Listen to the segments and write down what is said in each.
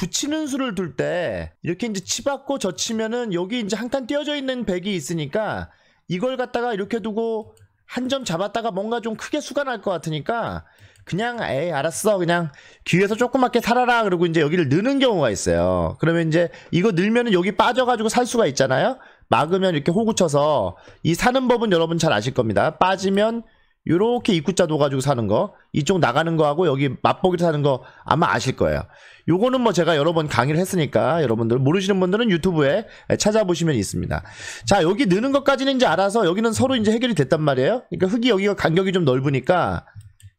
붙이는 수를 둘 때 이렇게 이제 치받고 젖히면은 여기 이제 한 칸 띄어져 있는 백이 있으니까 이걸 갖다가 이렇게 두고 한 점 잡았다가 뭔가 좀 크게 수가 날 것 같으니까 그냥 에이 알았어 그냥 귀에서 조그맣게 살아라 그리고 이제 여기를 느는 경우가 있어요 그러면 이제 이거 늘면은 여기 빠져가지고 살 수가 있잖아요 막으면 이렇게 호구 쳐서 이 사는 법은 여러분 잘 아실 겁니다 빠지면 이렇게 입구자 둬가지고 사는 거 이쪽 나가는 거하고 여기 맛보기로 사는 거 아마 아실 거예요 요거는 뭐 제가 여러 번 강의를 했으니까 여러분들 모르시는 분들은 유튜브에 찾아보시면 있습니다 자 여기 느는 것까지는 이제 알아서 여기는 서로 이제 해결이 됐단 말이에요 그러니까 흙이 여기가 간격이 좀 넓으니까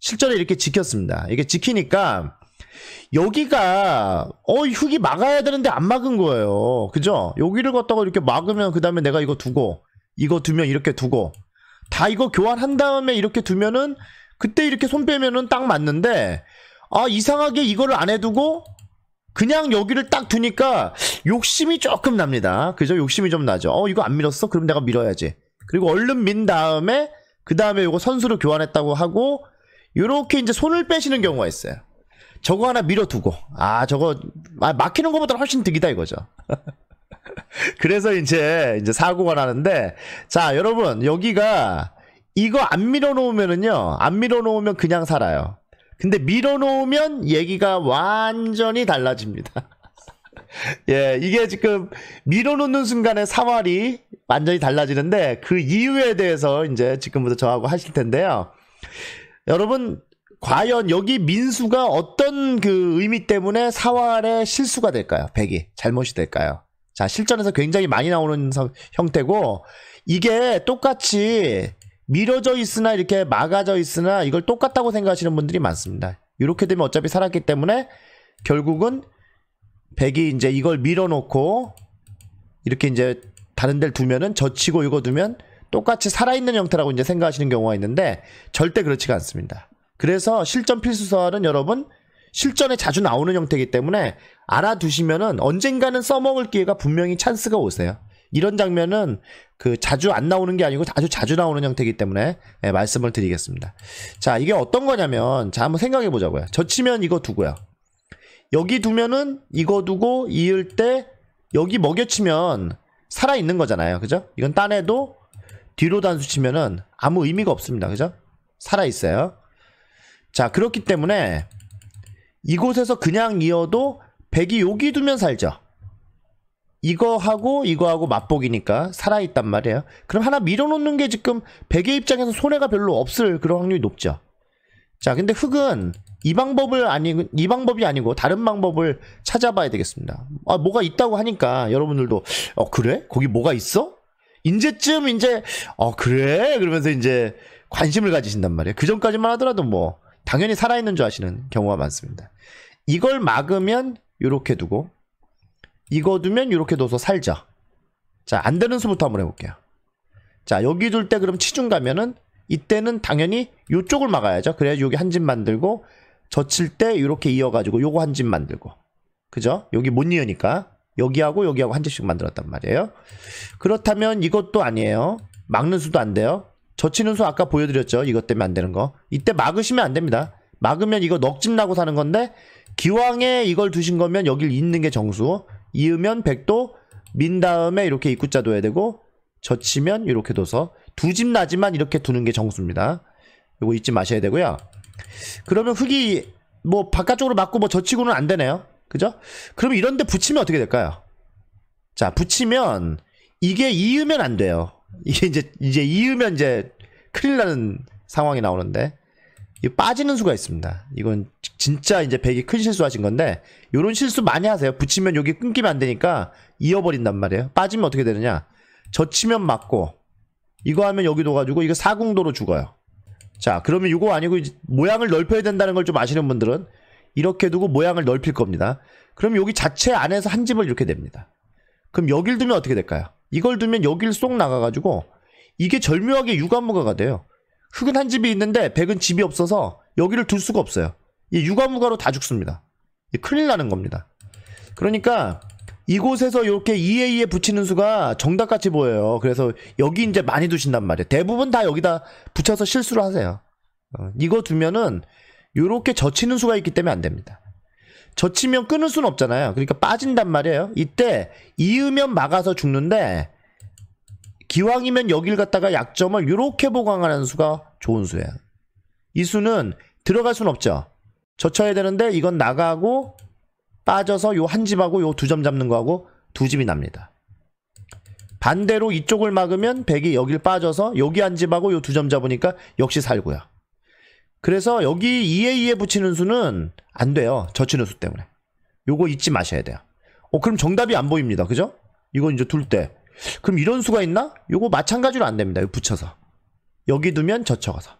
실전에 이렇게 지켰습니다 이게 지키니까 여기가 어 흙이 막아야 되는데 안 막은 거예요 그죠 여기를 걷다가 이렇게 막으면 그 다음에 내가 이거 두고 이거 두면 이렇게 두고 다 이거 교환한 다음에 이렇게 두면은 그때 이렇게 손 빼면은 딱 맞는데 아 이상하게 이거를 안 해두고 그냥 여기를 딱 두니까 욕심이 조금 납니다. 그죠? 욕심이 좀 나죠. 어 이거 안 밀었어? 그럼 내가 밀어야지. 그리고 얼른 민 다음에 그 다음에 이거 선수로 교환했다고 하고 이렇게 이제 손을 빼시는 경우가 있어요. 저거 하나 밀어두고 아 저거 아, 막히는 것보다 훨씬 득이다 이거죠. 그래서 이제 이제 사고가 나는데 자 여러분 여기가 이거 안 밀어놓으면은요 안 밀어놓으면 그냥 살아요. 근데 밀어놓으면 얘기가 완전히 달라집니다. 예, 이게 지금 밀어놓는 순간에 사활이 완전히 달라지는데 그 이유에 대해서 이제 지금부터 저하고 하실 텐데요. 여러분, 과연 여기 민수가 어떤 그 의미 때문에 사활의 실수가 될까요? 백이 잘못이 될까요? 자, 실전에서 굉장히 많이 나오는 서, 형태고 이게 똑같이 밀어져 있으나 이렇게 막아져 있으나 이걸 똑같다고 생각하시는 분들이 많습니다. 이렇게 되면 어차피 살았기 때문에 결국은 백이 이제 이걸 밀어놓고 이렇게 이제 다른 데를 두면은 젖히고 이거 두면 똑같이 살아있는 형태라고 이제 생각하시는 경우가 있는데 절대 그렇지가 않습니다. 그래서 실전 필수 서활은 여러분 실전에 자주 나오는 형태이기 때문에 알아두시면은 언젠가는 써먹을 기회가 분명히 찬스가 오세요. 이런 장면은 그 자주 안 나오는 게 아니고 아주 자주 나오는 형태이기 때문에 예, 말씀을 드리겠습니다. 자, 이게 어떤 거냐면 자 한번 생각해 보자고요. 젖히면 이거 두고요. 여기 두면은 이거 두고 이을 때 여기 먹여치면 살아 있는 거잖아요. 그죠? 이건 따내도 뒤로 단수 치면은 아무 의미가 없습니다. 그죠? 살아 있어요. 자, 그렇기 때문에 이곳에서 그냥 이어도 백이 여기 두면 살죠. 이거하고 이거하고 맛보기니까 살아있단 말이에요. 그럼 하나 밀어놓는 게 지금 백의 입장에서 손해가 별로 없을 그런 확률이 높죠. 자, 근데 흑은 이 방법을 아니 이 방법이 아니고 다른 방법을 찾아봐야 되겠습니다. 아, 뭐가 있다고 하니까 여러분들도 어 그래? 거기 뭐가 있어? 인제쯤 이제 어 그래? 그러면서 이제 관심을 가지신단 말이에요. 그 전까지만 하더라도 뭐 당연히 살아있는 줄 아시는 경우가 많습니다. 이걸 막으면 이렇게 두고 이거 두면 이렇게 둬서 살자. 자, 안 되는 수부터 한번 해볼게요. 자, 여기 둘 때 그럼 치중 가면은 이때는 당연히 이쪽을 막아야죠. 그래야 여기 한 집 만들고 젖힐 때 이렇게 이어가지고 요거 한 집 만들고 그죠? 여기 못 이으니까 여기하고 여기하고 한 집씩 만들었단 말이에요. 그렇다면 이것도 아니에요. 막는 수도 안 돼요. 젖히는수 아까 보여드렸죠. 이것 때문에 안 되는 거. 이때 막으시면 안 됩니다. 막으면 이거 넉집 나고 사는 건데 기왕에 이걸 두신 거면 여길 있는 게 정수. 이으면 백도 민 다음에 이렇게 입구자 둬야 되고 젖히면 이렇게 둬서 두 집 나지만 이렇게 두는 게 정수입니다. 이거 잊지 마셔야 되고요. 그러면 흙이 뭐 바깥쪽으로 맞고 뭐 젖히고는 안 되네요. 그죠? 그럼 이런데 붙이면 어떻게 될까요? 자 붙이면 이게 이으면 안 돼요. 이게 이제 이제 이으면 이제 큰일 나는 상황이 나오는데 이 빠지는 수가 있습니다. 이건 진짜 이제 백이 큰 실수하신 건데 이런 실수 많이 하세요. 붙이면 여기 끊기면 안 되니까 이어버린단 말이에요. 빠지면 어떻게 되느냐? 젖히면 맞고 이거 하면 여기 도가지고 이거 사궁도로 죽어요. 자 그러면 이거 아니고 모양을 넓혀야 된다는 걸 좀 아시는 분들은 이렇게 두고 모양을 넓힐 겁니다. 그럼 여기 자체 안에서 한 집을 이렇게 됩니다. 그럼 여길 두면 어떻게 될까요? 이걸 두면 여길 쏙 나가가지고 이게 절묘하게 유가무가가 돼요. 흙은 한 집이 있는데 백은 집이 없어서 여기를 둘 수가 없어요. 이 유가무가로 다 죽습니다. 큰일 나는 겁니다. 그러니까 이곳에서 이렇게 EA에 붙이는 수가 정답같이 보여요. 그래서 여기 이제 많이 두신단 말이에요. 대부분 다 여기다 붙여서 실수를 하세요. 어, 이거 두면은 이렇게 젖히는 수가 있기 때문에 안 됩니다. 젖히면 끊을 수는 없잖아요. 그러니까 빠진단 말이에요. 이때 이으면 막아서 죽는데 기왕이면 여길 갖다가 약점을 이렇게 보강하는 수가 좋은 수예요. 이 수는 들어갈 수는 없죠. 젖혀야 되는데 이건 나가고 빠져서 요 한 집하고 요 두 점 잡는 거하고 두 집이 납니다. 반대로 이쪽을 막으면 백이 여길 빠져서 여기 한 집하고 요 두 점 잡으니까 역시 살고요. 그래서 여기 2에 2에 붙이는 수는 안 돼요. 저치는 수 때문에. 요거 잊지 마셔야 돼요. 어, 그럼 정답이 안 보입니다. 그죠? 이건 이제 둘 때. 그럼 이런 수가 있나? 요거 마찬가지로 안 됩니다. 여기 붙여서. 여기 두면 저쳐가서.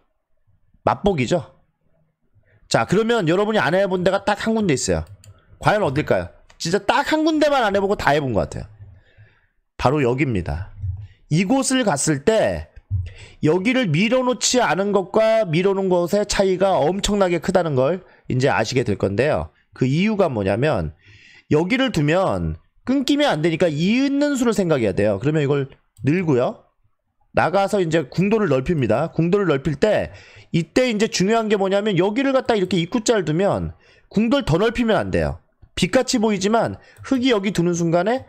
맛보기죠? 자, 그러면 여러분이 안 해본 데가 딱 한 군데 있어요. 과연 어딜까요? 진짜 딱 한 군데만 안 해보고 다 해본 것 같아요. 바로 여기입니다. 이곳을 갔을 때 여기를 밀어놓지 않은 것과 밀어놓은 것의 차이가 엄청나게 크다는 걸 이제 아시게 될 건데요. 그 이유가 뭐냐면 여기를 두면 끊기면 안 되니까 이은는 수를 생각해야 돼요. 그러면 이걸 늘고요. 나가서 이제 궁도를 넓힙니다. 궁도를 넓힐 때 이때 이제 중요한 게 뭐냐면 여기를 갖다 이렇게 입구자를 두면 궁도를 더 넓히면 안 돼요. 빛같이 보이지만 흙이 여기 두는 순간에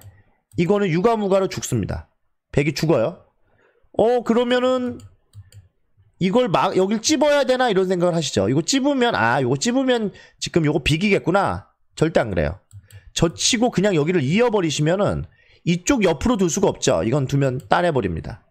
이거는 유가무가로 죽습니다. 백이 죽어요. 어 그러면은 이걸 막 여길 찝어야 되나 이런 생각을 하시죠. 이거 찝으면 아 이거 찝으면 지금 이거 비기겠구나. 절대 안 그래요. 젖히고 그냥 여기를 이어버리시면은 이쪽 옆으로 둘 수가 없죠. 이건 두면 따내버립니다.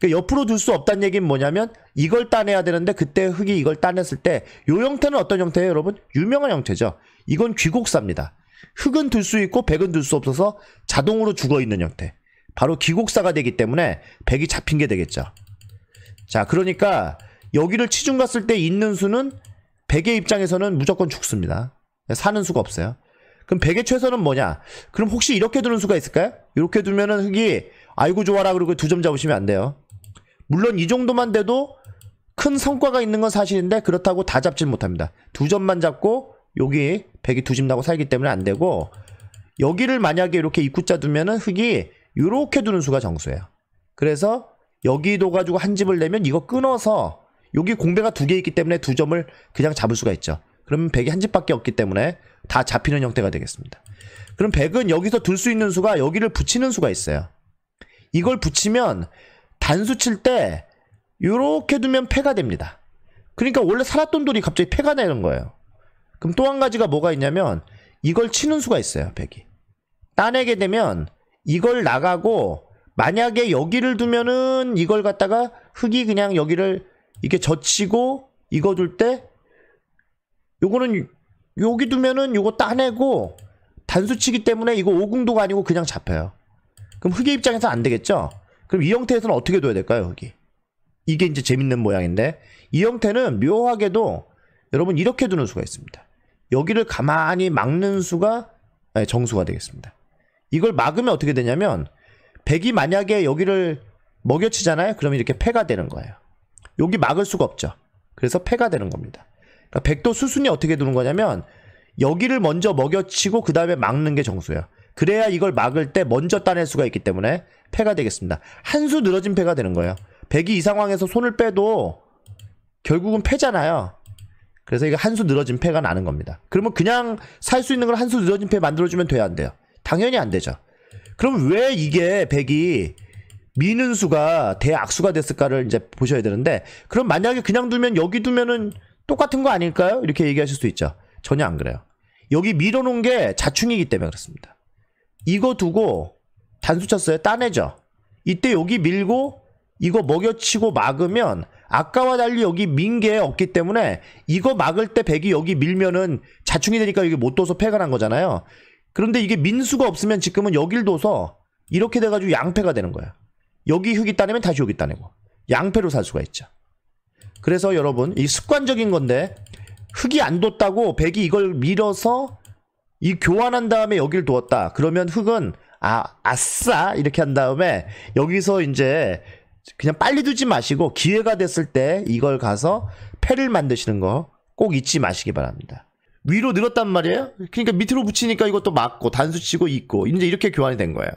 그 옆으로 둘 수 없다는 얘기는 뭐냐면 이걸 따내야 되는데 그때 흙이 이걸 따냈을 때 이 형태는 어떤 형태예요 여러분? 유명한 형태죠. 이건 귀곡사입니다. 흙은 둘 수 있고 백은 둘 수 없어서 자동으로 죽어있는 형태. 바로 기곡사가 되기 때문에 100이 잡힌 게 되겠죠. 자, 그러니까 여기를 치중 갔을 때 있는 수는 100의 입장에서는 무조건 죽습니다. 사는 수가 없어요. 그럼 100의 최선은 뭐냐? 그럼 혹시 이렇게 두는 수가 있을까요? 이렇게 두면은 흑이 아이고 좋아라 그러고 두 점 잡으시면 안 돼요. 물론 이 정도만 돼도 큰 성과가 있는 건 사실인데 그렇다고 다 잡진 못합니다. 두 점만 잡고 여기 100이 두 집 나고 살기 때문에 안 되고 여기를 만약에 이렇게 입구자 두면은 흑이 이렇게 두는 수가 정수예요. 그래서 여기 도가지고한 집을 내면 이거 끊어서 여기 공배가 두 개 있기 때문에 두 점을 그냥 잡을 수가 있죠. 그러면 100이 한 집밖에 없기 때문에 다 잡히는 형태가 되겠습니다. 그럼 100은 여기서 둘 수 있는 수가 여기를 붙이는 수가 있어요. 이걸 붙이면 단수 칠 때 이렇게 두면 패가 됩니다. 그러니까 원래 살았던 돌이 갑자기 패가 되는 거예요. 그럼 또 한 가지가 뭐가 있냐면 이걸 치는 수가 있어요. 100이. 따내게 되면 이걸 나가고 만약에 여기를 두면은 이걸 갖다가 흙이 그냥 여기를 이렇게 젖히고 이거 둘 때 요거는 여기 두면은 요거 따내고 단수치기 때문에 이거 오궁도가 아니고 그냥 잡혀요. 그럼 흙의 입장에서 안 되겠죠? 그럼 이 형태에서는 어떻게 둬야 될까요, 흑이? 이게 이제 재밌는 모양인데 이 형태는 묘하게도 여러분 이렇게 두는 수가 있습니다. 여기를 가만히 막는 수가 네, 정수가 되겠습니다. 이걸 막으면 어떻게 되냐면 백이 만약에 여기를 먹여치잖아요. 그러면 이렇게 패가 되는 거예요. 여기 막을 수가 없죠. 그래서 패가 되는 겁니다. 그러니까 백도 수순이 어떻게 두는 거냐면 여기를 먼저 먹여치고 그 다음에 막는 게 정수예요. 그래야 이걸 막을 때 먼저 따낼 수가 있기 때문에 패가 되겠습니다. 한 수 늘어진 패가 되는 거예요. 백이 이 상황에서 손을 빼도 결국은 패잖아요. 그래서 이거 한 수 늘어진 패가 나는 겁니다. 그러면 그냥 살 수 있는 걸 한 수 늘어진 패 만들어주면 돼야 안 돼요. 당연히 안 되죠. 그럼 왜 이게 백이 미는 수가 대악수가 됐을까를 이제 보셔야 되는데 그럼 만약에 그냥 두면 여기 두면은 똑같은 거 아닐까요? 이렇게 얘기하실 수 있죠. 전혀 안 그래요. 여기 밀어놓은 게 자충이기 때문에 그렇습니다. 이거 두고 단수 쳤어요. 따내죠. 이때 여기 밀고 이거 먹여치고 막으면 아까와 달리 여기 민 게 없기 때문에 이거 막을 때 백이 여기 밀면은 자충이 되니까 여기 못 둬서 패가 난 거잖아요. 그런데 이게 민수가 없으면 지금은 여길 둬서 이렇게 돼가지고 양패가 되는 거야. 여기 휴이 따내면 다시 여기 따내고 양패로 살 수가 있죠. 그래서 여러분 이 습관적인 건데 흙이 안 뒀다고 백이 이걸 밀어서 이 교환한 다음에 여길 두었다. 그러면 흙은 아 아싸 이렇게 한 다음에 여기서 이제 그냥 빨리 두지 마시고 기회가 됐을 때 이걸 가서 패를 만드시는 거 꼭 잊지 마시기 바랍니다. 위로 늘었단 말이에요. 그러니까 밑으로 붙이니까 이것도 맞고 단수치고 있고 이제 이렇게 교환이 된 거예요.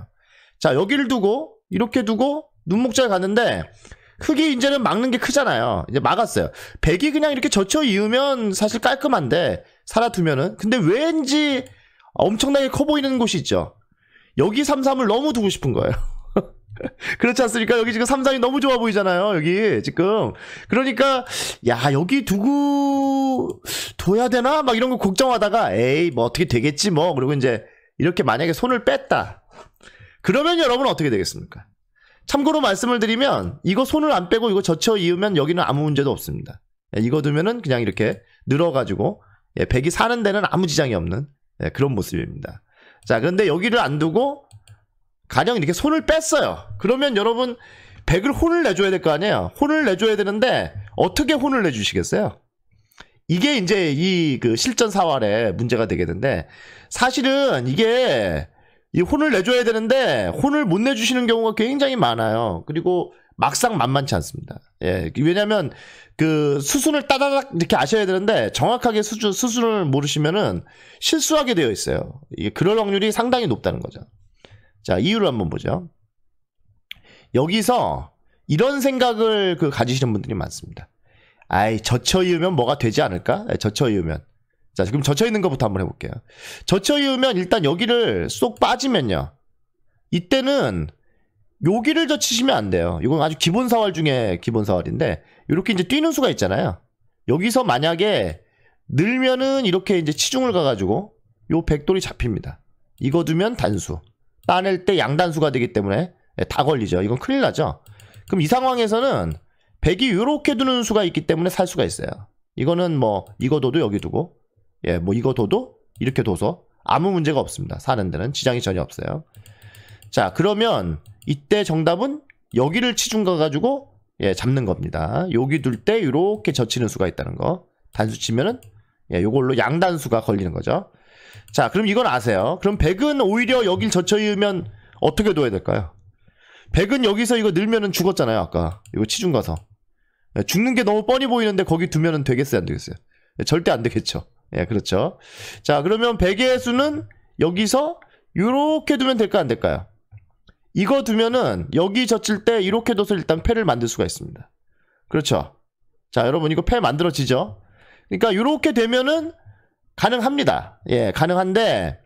자 여기를 두고 이렇게 두고 눈목자에 갔는데 흙이 이제는 막는 게 크잖아요. 이제 막았어요. 백이 그냥 이렇게 젖혀 이으면 사실 깔끔한데 살아두면은 근데 왠지 엄청나게 커 보이는 곳이 있죠. 여기 삼삼을 너무 두고 싶은 거예요. 그렇지 않습니까? 여기 지금 삼상이 너무 좋아 보이잖아요. 여기 지금 그러니까 야 여기 두고 둬야 되나 막 이런 거 걱정하다가 에이 뭐 어떻게 되겠지 뭐 그리고 이제 이렇게 만약에 손을 뺐다 그러면 여러분 어떻게 되겠습니까? 참고로 말씀을 드리면 이거 손을 안 빼고 이거 젖혀 이으면 여기는 아무 문제도 없습니다. 예, 이거 두면은 그냥 이렇게 늘어가지고 예, 백이 사는 데는 아무 지장이 없는 예, 그런 모습입니다. 자 그런데 여기를 안 두고 가령 이렇게 손을 뺐어요. 그러면 여러분 100을 혼을 내줘야 될 거 아니에요. 혼을 내줘야 되는데 어떻게 혼을 내주시겠어요? 이게 이제 이 그 실전 사활에 문제가 되겠는데 사실은 이게 이 혼을 내줘야 되는데 혼을 못 내주시는 경우가 굉장히 많아요. 그리고 막상 만만치 않습니다. 예, 왜냐하면 그 수순을 따다닥 이렇게 아셔야 되는데 정확하게 수준 수순을 모르시면은 실수하게 되어 있어요. 이게 그럴 확률이 상당히 높다는 거죠. 자, 이유를 한번 보죠. 여기서 이런 생각을 그 가지시는 분들이 많습니다. 아이, 젖혀 이으면 뭐가 되지 않을까? 예, 젖혀 이으면. 자, 지금 젖혀 있는 것부터 한번 해볼게요. 젖혀 이으면 일단 여기를 쏙 빠지면요. 이때는 여기를 젖히시면 안 돼요. 이건 아주 기본 사활 중에 기본 사활인데, 이렇게 이제 뛰는 수가 있잖아요. 여기서 만약에 늘면은 이렇게 이제 치중을 가가지고 요 백돌이 잡힙니다. 이거 두면 단수. 따낼 때 양단수가 되기 때문에 다 걸리죠. 이건 큰일 나죠. 그럼 이 상황에서는 100이 이렇게 두는 수가 있기 때문에 살 수가 있어요. 이거는 뭐 이거 둬도 여기 두고 예, 뭐 이거 둬도 이렇게 둬서 아무 문제가 없습니다. 사는 데는 지장이 전혀 없어요. 자, 그러면 이때 정답은 여기를 치중 가가지고 예, 잡는 겁니다. 여기 둘 때 이렇게 젖히는 수가 있다는 거. 단수 치면은 예, 요걸로 양단수가 걸리는 거죠. 자, 그럼 이건 아세요. 그럼 100은 오히려 여길 젖혀이으면 어떻게 둬야 될까요? 100은 여기서 이거 늘면은 죽었잖아요, 아까. 이거 치중 가서. 예, 죽는 게 너무 뻔히 보이는데 거기 두면은 되겠어요, 안 되겠어요? 예, 절대 안 되겠죠. 예, 그렇죠. 자, 그러면 100의 수는 여기서 이렇게 두면 될까, 안 될까요? 이거 두면은 여기 젖힐 때 이렇게 둬서 일단 패를 만들 수가 있습니다. 그렇죠. 자, 여러분 이거 패 만들어지죠? 그러니까 이렇게 되면은 가능합니다. 예, 가능한데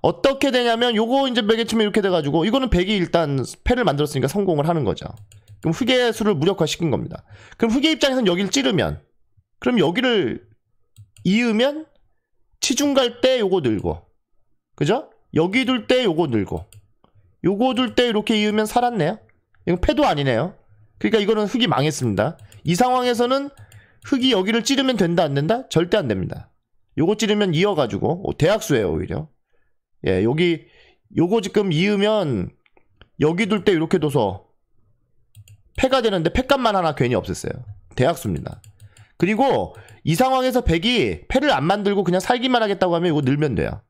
어떻게 되냐면 요거 이제 베개 치면 이렇게 돼가지고 이거는 1 0 0이 일단 패를 만들었으니까 성공을 하는 거죠. 그럼 흑의 수를 무력화시킨 겁니다. 그럼 흑의 입장에서는 여기를 찌르면 그럼 여기를 이으면 치중 갈때 요거 늘고 그죠? 여기 둘 때 요거 늘고 요거 둘 때 이렇게 이으면 살았네요. 이건 패도 아니네요. 그러니까 이거는 흑이 망했습니다. 이 상황에서는 흑이 여기를 찌르면 된다 안 된다? 절대 안 됩니다. 요거 찌르면 이어가지고 대학수예요 오히려 예 여기 요거 지금 이으면 여기 둘 때 이렇게 둬서 패가 되는데 패값만 하나 괜히 없앴어요 대학수입니다 그리고 이 상황에서 백이 패를 안 만들고 그냥 살기만 하겠다고 하면 이거 늘면 돼요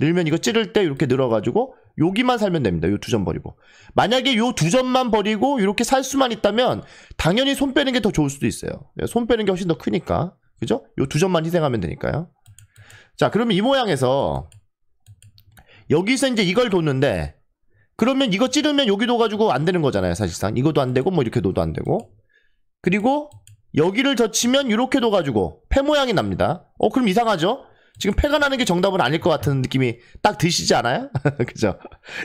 늘면 이거 찌를 때 이렇게 늘어가지고 여기만 살면 됩니다 요 두 점 버리고 만약에 요 두 점만 버리고 이렇게 살 수만 있다면 당연히 손 빼는 게 더 좋을 수도 있어요 예, 손 빼는 게 훨씬 더 크니까 그죠? 요 두 점만 희생하면 되니까요 자 그러면 이 모양에서 여기서 이제 이걸 뒀는데 그러면 이거 찌르면 여기도 가지고 안 되는 거잖아요 사실상 이것도 안 되고 뭐 이렇게 둬도 안 되고 그리고 여기를 젖히면 이렇게 둬가지고 폐 모양이 납니다 어 그럼 이상하죠 지금 폐가 나는 게 정답은 아닐 것 같은 느낌이 딱 드시지 않아요? 그죠?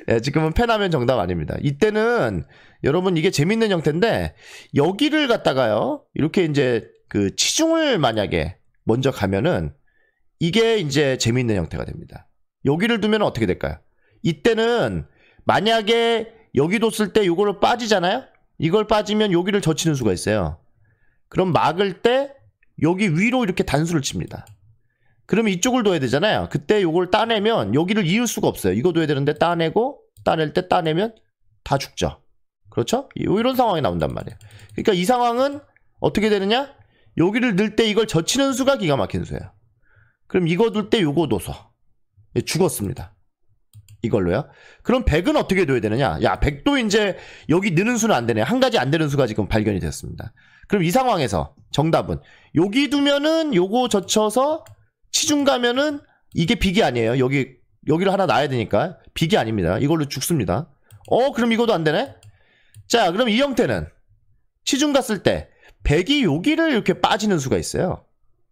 예, 지금은 폐 나면 정답 아닙니다. 이때는 여러분 이게 재밌는 형태인데 여기를 갖다가요 이렇게 이제 그 치중을 만약에 먼저 가면은 이게 이제 재미있는 형태가 됩니다. 여기를 두면 어떻게 될까요? 이때는 만약에 여기 도쓸때 이거를 빠지잖아요? 이걸 빠지면 여기를 젖히는 수가 있어요. 그럼 막을 때 여기 위로 이렇게 단수를 칩니다. 그럼 이쪽을 둬야 되잖아요. 그때 이걸 따내면 여기를 이을 수가 없어요. 이거 둬야 되는데 따내고 따낼 때 따내면 다 죽죠. 그렇죠? 이런 상황이 나온단 말이에요. 그러니까 이 상황은 어떻게 되느냐? 여기를 넣을 때 이걸 젖히는 수가 기가 막힌 수예요. 그럼 이거 둘 때 요거 둬서 예, 죽었습니다. 이걸로요. 그럼 100은 어떻게 둬야 되느냐? 야, 100도 이제 여기 느는 수는 안 되네. 한 가지 안 되는 수가 지금 발견이 됐습니다. 그럼 이 상황에서 정답은 여기 두면은 요거 젖혀서 치중 가면은 이게 빅이 아니에요. 여기 여기를 하나 놔야 되니까 빅이 아닙니다. 이걸로 죽습니다. 어, 그럼 이거도 안 되네. 자, 그럼 이 형태는 치중 갔을 때 100이 여기를 이렇게 빠지는 수가 있어요.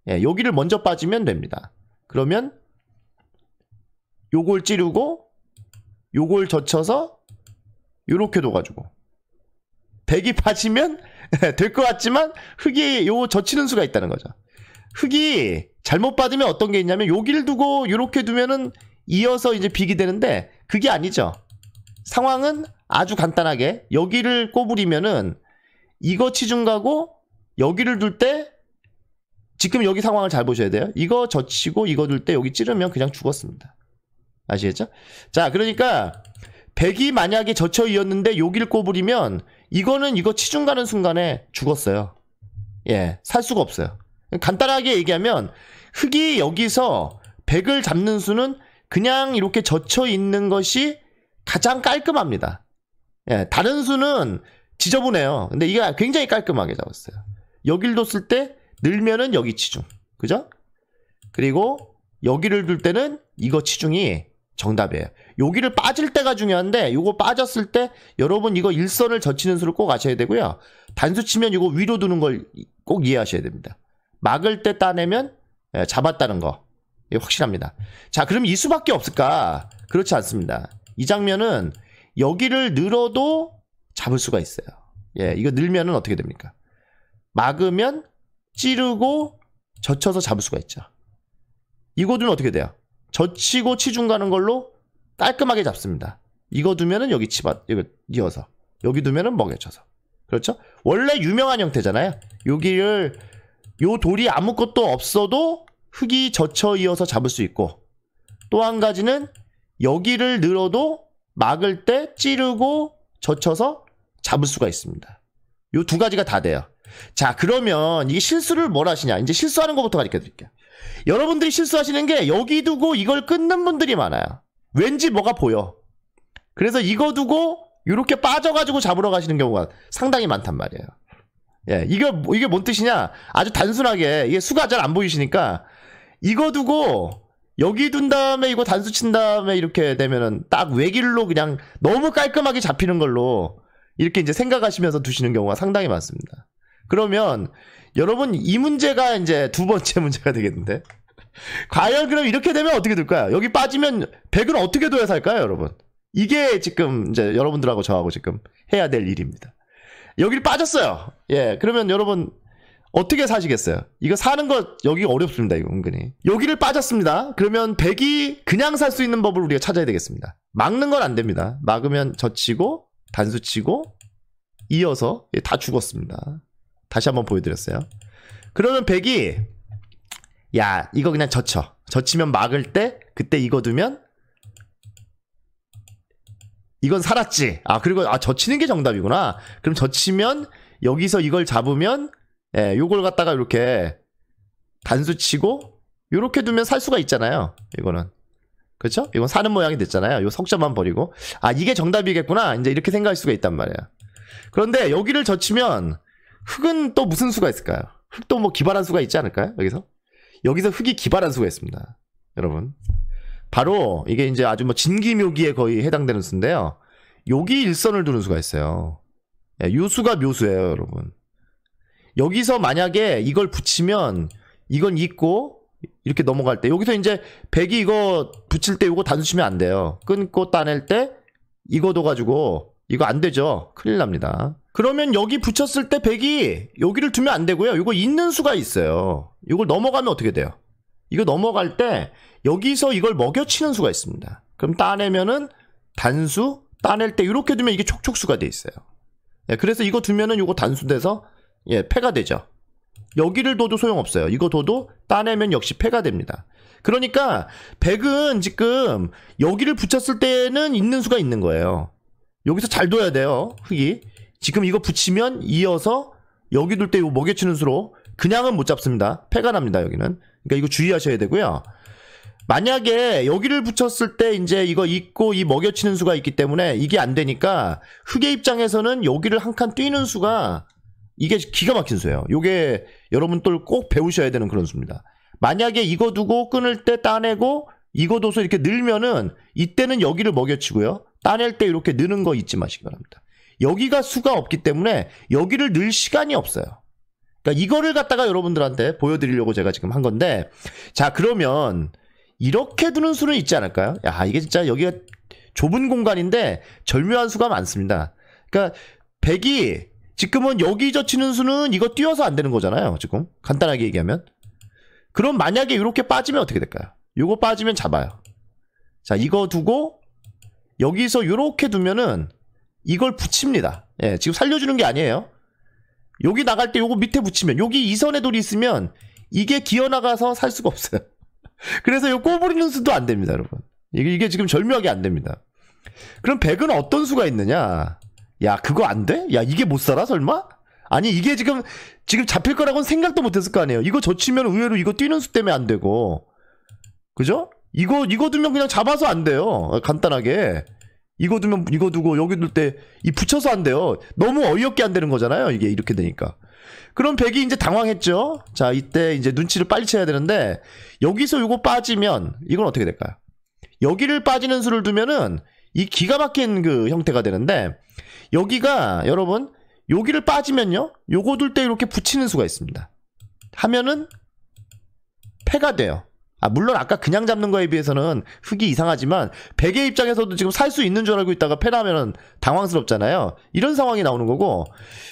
예, 여기를 먼저 빠지면 됩니다. 그러면 요걸 찌르고 요걸 젖혀서 요렇게 둬가지고 백이 빠지면 될 것 같지만 흙이 요 젖히는 수가 있다는 거죠. 흙이 잘못 빠지면 어떤 게 있냐면 요기를 두고 요렇게 두면은 이어서 이제 빅이 되는데 그게 아니죠. 상황은 아주 간단하게 여기를 꼬부리면은 이거 치중 가고 여기를 둘때 지금 여기 상황을 잘 보셔야 돼요. 이거 젖히고 이거 둘 때 여기 찌르면 그냥 죽었습니다. 아시겠죠? 자, 그러니까 100이 만약에 젖혀 이었는데 여기를 꼬부리면 이거는 이거 치중 가는 순간에 죽었어요. 예, 살 수가 없어요. 간단하게 얘기하면 흙이 여기서 100을 잡는 수는 그냥 이렇게 젖혀 있는 것이 가장 깔끔합니다. 예, 다른 수는 지저분해요. 근데 이게 굉장히 깔끔하게 잡았어요. 여길 뒀을 때 늘면은 여기 치중. 그죠? 그리고 여기를 둘 때는 이거 치중이 정답이에요. 여기를 빠질 때가 중요한데 이거 빠졌을 때 여러분 이거 일선을 젖히는 수를 꼭 아셔야 되고요. 단수 치면 이거 위로 두는 걸 꼭 이해하셔야 됩니다. 막을 때 따내면 예, 잡았다는 거 확실합니다. 자 그럼 이 수밖에 없을까? 그렇지 않습니다. 이 장면은 여기를 늘어도 잡을 수가 있어요. 예, 이거 늘면은 어떻게 됩니까? 막으면 찌르고 젖혀서 잡을 수가 있죠. 이거두면 어떻게 돼요? 젖히고 치중 가는 걸로 깔끔하게 잡습니다. 이거 두면은 여기 치밭 이거 이어서 여기 두면은 먹여쳐서 그렇죠? 원래 유명한 형태잖아요. 여기를 요 돌이 아무것도 없어도 흙이 젖혀 이어서 잡을 수 있고 또 한 가지는 여기를 늘어도 막을 때 찌르고 젖혀서 잡을 수가 있습니다. 요 두 가지가 다 돼요. 자, 그러면 이게 실수를 뭘 하시냐? 이제 실수하는 것부터 가르쳐 드릴게요. 여러분들이 실수하시는 게 여기 두고 이걸 끊는 분들이 많아요. 왠지 뭐가 보여. 그래서 이거 두고 이렇게 빠져가지고 잡으러 가시는 경우가 상당히 많단 말이에요. 예, 이거 뭐, 이게 뭔 뜻이냐? 아주 단순하게 이게 수가 잘 안 보이시니까 이거 두고 여기 둔 다음에 이거 단수 친 다음에 이렇게 되면은 딱 외길로 그냥 너무 깔끔하게 잡히는 걸로 이렇게 이제 생각하시면서 두시는 경우가 상당히 많습니다. 그러면 여러분 이 문제가 이제 두 번째 문제가 되겠는데 과연 그럼 이렇게 되면 어떻게 될까요? 여기 빠지면 100은 어떻게 둬야 살까요 여러분? 이게 지금 이제 여러분들하고 저하고 지금 해야 될 일입니다. 여기를 빠졌어요. 예, 그러면 여러분 어떻게 사시겠어요? 이거 사는 것 여기 어렵습니다. 이거 은근히 여기를 빠졌습니다. 그러면 100이 그냥 살 수 있는 법을 우리가 찾아야 되겠습니다. 막는 건 안 됩니다. 막으면 젖히고 단수치고 이어서 다 죽었습니다. 다시 한번 보여드렸어요. 그러면 백이 야 이거 그냥 젖혀. 젖히면 막을 때 그때 이거 두면 이건 살았지. 아 그리고 아 젖히는 게 정답이구나. 그럼 젖히면 여기서 이걸 잡으면 예, 요걸 갖다가 이렇게 단수 치고 요렇게 두면 살 수가 있잖아요. 이거는 그쵸 이건 사는 모양이 됐잖아요. 요 석자만 버리고 아 이게 정답이겠구나. 이제 이렇게 생각할 수가 있단 말이야. 그런데 여기를 젖히면 흙은 또 무슨 수가 있을까요? 흙도 뭐 기발한 수가 있지 않을까요? 여기서? 여기서 흙이 기발한 수가 있습니다. 여러분. 바로 이게 이제 아주 뭐 진기묘기에 거의 해당되는 수인데요. 여기 일선을 두는 수가 있어요. 유수가 예, 묘수예요, 여러분. 여기서 만약에 이걸 붙이면 이건 있고 이렇게 넘어갈 때 여기서 이제 백이 이거 붙일 때 이거 단수치면 안 돼요. 끊고 따낼 때 이거 둬가지고 이거 안 되죠. 큰일 납니다. 그러면 여기 붙였을 때 100이 여기를 두면 안 되고요. 이거 있는 수가 있어요. 이걸 넘어가면 어떻게 돼요? 이거 넘어갈 때 여기서 이걸 먹여치는 수가 있습니다. 그럼 따내면은 단수 따낼 때 이렇게 두면 이게 촉촉수가 돼 있어요. 예, 그래서 이거 두면은 이거 단수돼서 예, 패가 되죠. 여기를 둬도 소용없어요. 이거 둬도 따내면 역시 패가 됩니다. 그러니까 100은 지금 여기를 붙였을 때는 있는 수가 있는 거예요. 여기서 잘 둬야 돼요. 흙이. 지금 이거 붙이면 이어서 여기 둘 때 이거 먹여치는 수로 그냥은 못 잡습니다. 패가 납니다, 여기는. 그러니까 이거 주의하셔야 되고요. 만약에 여기를 붙였을 때 이제 이거 있고 이 먹여치는 수가 있기 때문에 이게 안 되니까 흑의 입장에서는 여기를 한 칸 뛰는 수가 이게 기가 막힌 수예요. 요게 여러분 또 꼭 배우셔야 되는 그런 수입니다. 만약에 이거 두고 끊을 때 따내고 이거 둬서 이렇게 늘면은 이때는 여기를 먹여치고요. 따낼 때 이렇게 느는 거 잊지 마시기 바랍니다. 여기가 수가 없기 때문에 여기를 늘 시간이 없어요. 그러니까 이거를 갖다가 여러분들한테 보여드리려고 제가 지금 한 건데 자 그러면 이렇게 두는 수는 있지 않을까요? 야 이게 진짜 여기가 좁은 공간인데 절묘한 수가 많습니다. 그러니까 100이 지금은 여기 젖히는 수는 이거 뛰어서 안 되는 거잖아요. 지금 간단하게 얘기하면 그럼 만약에 이렇게 빠지면 어떻게 될까요? 이거 빠지면 잡아요. 자 이거 두고 여기서 이렇게 두면은 이걸 붙입니다. 예, 지금 살려주는 게 아니에요. 여기 나갈 때 요거 밑에 붙이면 여기 이선의 돌이 있으면 이게 기어 나가서 살 수가 없어요. 그래서 요 꼬부리는 수도 안 됩니다, 여러분. 이게, 이게 지금 절묘하게 안 됩니다. 그럼 100은 어떤 수가 있느냐? 야, 그거 안 돼? 야, 이게 못 살아, 설마? 아니, 이게 지금, 지금 잡힐 거라고는 생각도 못 했을 거 아니에요. 이거 젖히면 의외로 이거 뛰는 수 때문에 안 되고. 그죠? 이거, 이거 두면 그냥 잡아서 안 돼요. 간단하게. 이거 두면 이거 두고 여기 둘 때 이 붙여서 안 돼요. 너무 어이없게 안 되는 거잖아요. 이게 이렇게 되니까. 그럼 백이 이제 당황했죠. 자, 이때 이제 눈치를 빨리 채야 되는데 여기서 이거 빠지면 이건 어떻게 될까요? 여기를 빠지는 수를 두면은 이 기가 막힌 그 형태가 되는데 여기가 여러분 여기를 빠지면요. 요거 둘 때 이렇게 붙이는 수가 있습니다. 하면은 패가 돼요. 아, 물론 아까 그냥 잡는 거에 비해서는 흙이 이상하지만 베개 입장에서도 지금 살 수 있는 줄 알고 있다가 패라면 당황스럽잖아요. 이런 상황이 나오는 거고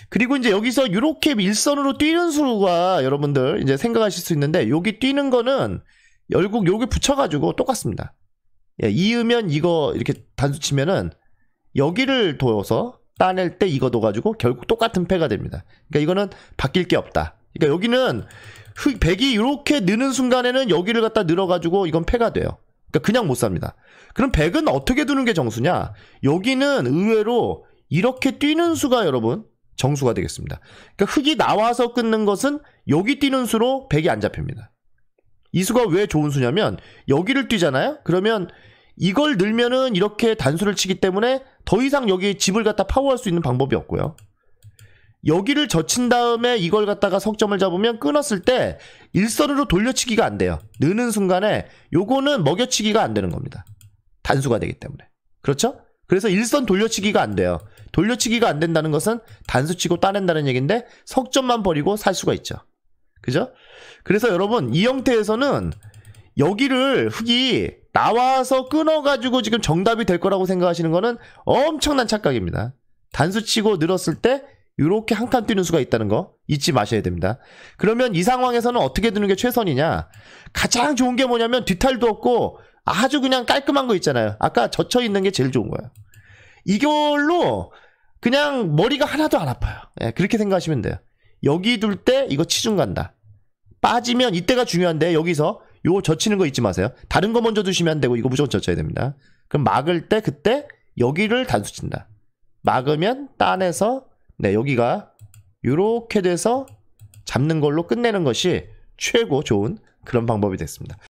그리고 이제 여기서 이렇게 밀선으로 뛰는 수가 여러분들 이제 생각하실 수 있는데 여기 뛰는 거는 결국 여기 붙여가지고 똑같습니다. 예, 이으면 이거 이렇게 단수 치면은 여기를 둬서 따낼 때 이거 둬가지고 결국 똑같은 패가 됩니다. 그러니까 이거는 바뀔 게 없다. 그러니까 여기는 백이 이렇게 느는 순간에는 여기를 갖다 늘어가지고 이건 패가 돼요. 그러니까 그냥 못 삽니다. 그럼 백은 어떻게 두는 게 정수냐? 여기는 의외로 이렇게 뛰는 수가 여러분 정수가 되겠습니다. 그러니까 흙이 나와서 끊는 것은 여기 뛰는 수로 백이 안 잡힙니다. 이 수가 왜 좋은 수냐면 여기를 뛰잖아요. 그러면 이걸 늘면은 이렇게 단수를 치기 때문에 더 이상 여기 집을 갖다 파워할 수 있는 방법이 없고요. 여기를 젖힌 다음에 이걸 갖다가 석점을 잡으면 끊었을 때 일선으로 돌려치기가 안 돼요. 느는 순간에 요거는 먹여치기가 안 되는 겁니다. 단수가 되기 때문에. 그렇죠? 그래서 일선 돌려치기가 안 돼요. 돌려치기가 안 된다는 것은 단수치고 따낸다는 얘기인데 석점만 버리고 살 수가 있죠. 그죠? 그래서 여러분 이 형태에서는 여기를 흙이 나와서 끊어가지고 지금 정답이 될 거라고 생각하시는 거는 엄청난 착각입니다. 단수치고 늘었을 때 이렇게 한 칸 뛰는 수가 있다는 거 잊지 마셔야 됩니다. 그러면 이 상황에서는 어떻게 두는게 최선이냐? 가장 좋은 게 뭐냐면 뒤탈도 없고 아주 그냥 깔끔한 거 있잖아요. 아까 젖혀 있는 게 제일 좋은 거예요. 이걸로 그냥 머리가 하나도 안 아파요. 네, 그렇게 생각하시면 돼요. 여기 둘 때 이거 치중 간다. 빠지면 이때가 중요한데 여기서 요 젖히는 거 잊지 마세요. 다른 거 먼저 두시면 안 되고 이거 무조건 젖혀야 됩니다. 그럼 막을 때 그때 여기를 단수 친다. 막으면 따내서 네, 여기가 이렇게 돼서 잡는 걸로 끝내는 것이 최고 좋은 그런 방법이 됐습니다.